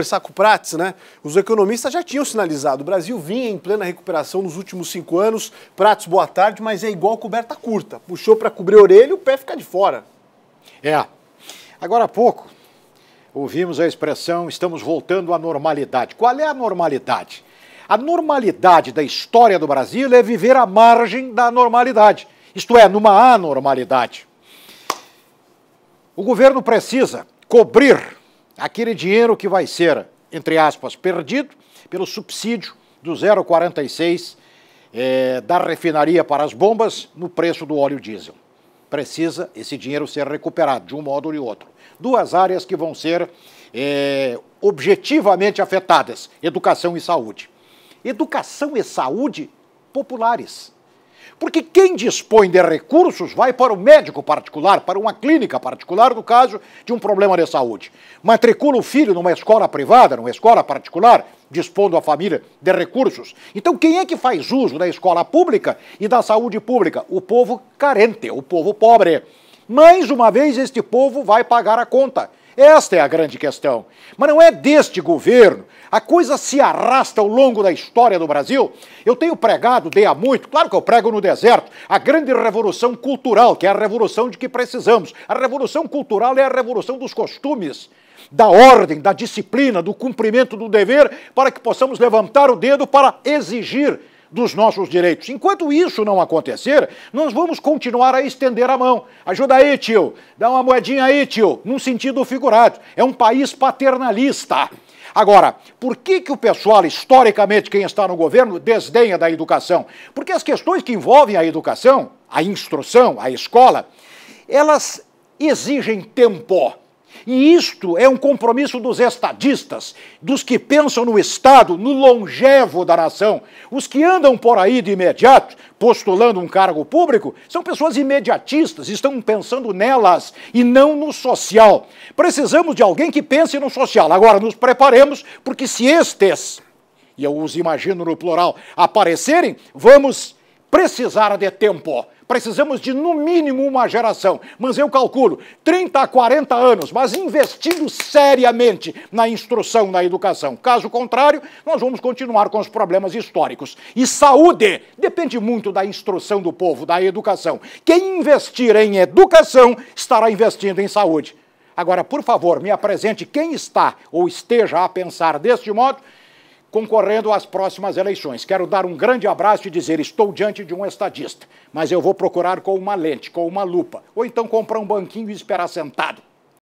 conversar com o Prats, né? Os economistas já tinham sinalizado. O Brasil vinha em plena recuperação nos últimos cinco anos. Prats, boa tarde, mas é igual coberta curta. Puxou para cobrir a orelha e o pé fica de fora. É. Agora há pouco, ouvimos a expressão estamos voltando à normalidade. Qual é a normalidade? A normalidade da história do Brasil é viver à margem da normalidade, isto é, numa anormalidade. O governo precisa cobrir aquele dinheiro que vai ser, entre aspas, perdido pelo subsídio do 0,46 é, eh, da refinaria para as bombas no preço do óleo diesel. Precisa esse dinheiro ser recuperado de um modo ou de outro. Duas áreas que vão ser é, objetivamente afetadas: educação e saúde. Educação e saúde populares porque quem dispõe de recursos vai para o médico particular, para uma clínica particular, no caso de um problema de saúde. Matricula o filho numa escola privada, numa escola particular, dispondo a família de recursos. Então, quem é que faz uso da escola pública e da saúde pública? O povo carente, o povo pobre. Mais uma vez, este povo vai pagar a conta. Esta é a grande questão. Mas não é deste governo. A coisa se arrasta ao longo da história do Brasil. Eu tenho pregado, dei há muito, claro que eu prego no deserto, a grande revolução cultural, que é a revolução de que precisamos. A revolução cultural é a revolução dos costumes, da ordem, da disciplina, do cumprimento do dever, para que possamos levantar o dedo para exigir dos nossos direitos. Enquanto isso não acontecer, nós vamos continuar a estender a mão. Ajuda aí, tio. Dá uma moedinha aí, tio. Num sentido figurado. É um país paternalista. Agora, por que, que o pessoal, historicamente, quem está no governo, desdenha da educação? Porque as questões que envolvem a educação, a instrução, a escola, elas exigem tempo. E isto é um compromisso dos estadistas, dos que pensam no Estado, no longevo da nação. Os que andam por aí de imediato, postulando um cargo público, são pessoas imediatistas, estão pensando nelas e não no social. Precisamos de alguém que pense no social. Agora, nos preparemos, porque se estes, e eu os imagino no plural, aparecerem, vamos precisar de tempo. Precisamos de, no mínimo, uma geração. Mas eu calculo 30 a 40 anos, mas investindo seriamente na instrução, na educação. Caso contrário, nós vamos continuar com os problemas históricos. E saúde depende muito da instrução do povo, da educação. Quem investir em educação estará investindo em saúde. Agora, por favor, me apresente quem está ou esteja a pensar deste modo concorrendo às próximas eleições. Quero dar um grande abraço e dizer: estou diante de um estadista, mas eu vou procurar com uma lente, com uma lupa, ou então comprar um banquinho e esperar sentado.